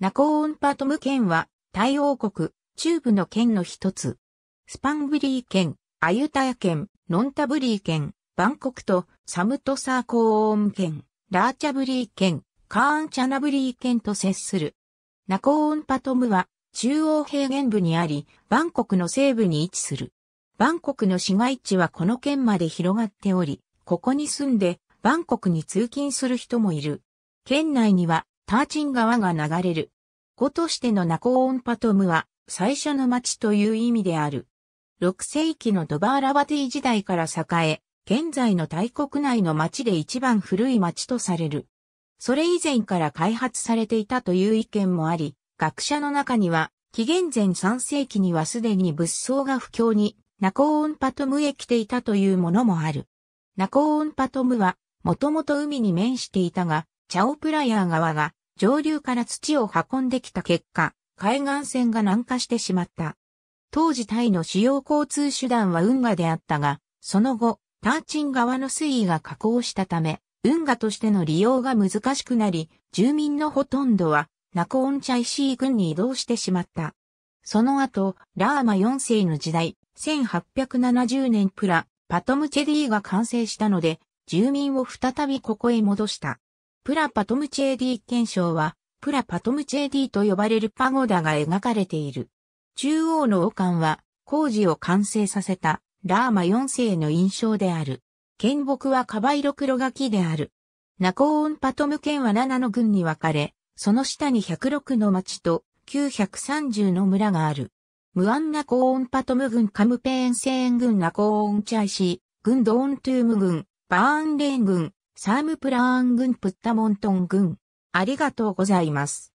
ナコーンパトム県は、タイ王国、中部の県の一つ。スパンブリー県、アユタヤ県、ノンタブリー県、バンコクとサムトサーコーン県、ラーチャブリー県、カーンチャナブリー県と接する。ナコーンパトムは、中央平原部にあり、バンコクの西部に位置する。バンコクの市街地はこの県まで広がっており、ここに住んで、バンコクに通勤する人もいる。県内には、ターチン川が流れる。語としてのナコーンパトムは、最初の町という意味である。6世紀のドバーラバティ時代から栄え、現在の大国内の町で一番古い町とされる。それ以前から開発されていたという意見もあり、学者の中には、紀元前3世紀にはすでに物騒が不況に、ナコーンパトムへ来ていたというものもある。ナコーンパトムは、もともと海に面していたが、チャオプラヤー川が上流から土を運んできた結果、海岸線が南下してしまった。当時タイの主要交通手段は運河であったが、その後、ターチン側の水位が下降したため、運河としての利用が難しくなり、住民のほとんどはナコオンチャイシー郡に移動してしまった。その後、ラーマ4世の時代、1870年プラ、パトムチェディが完成したので、住民を再びここへ戻した。プラパトムチェーディ憲章は、プラパトムチェーディと呼ばれるパゴダが描かれている。中央の王冠は、工事を完成させた、ラーマ4世の印象である。剣木はカバイロクロガキである。ナコーンパトム県は7の軍に分かれ、その下に106の町と930の村がある。ムアンナコーンパトム軍カムペーンセーン軍ナコーンチャイシー、軍ドーントゥーム軍、バーンレーン軍、サームプラーン軍プッタモントン軍。ありがとうございます。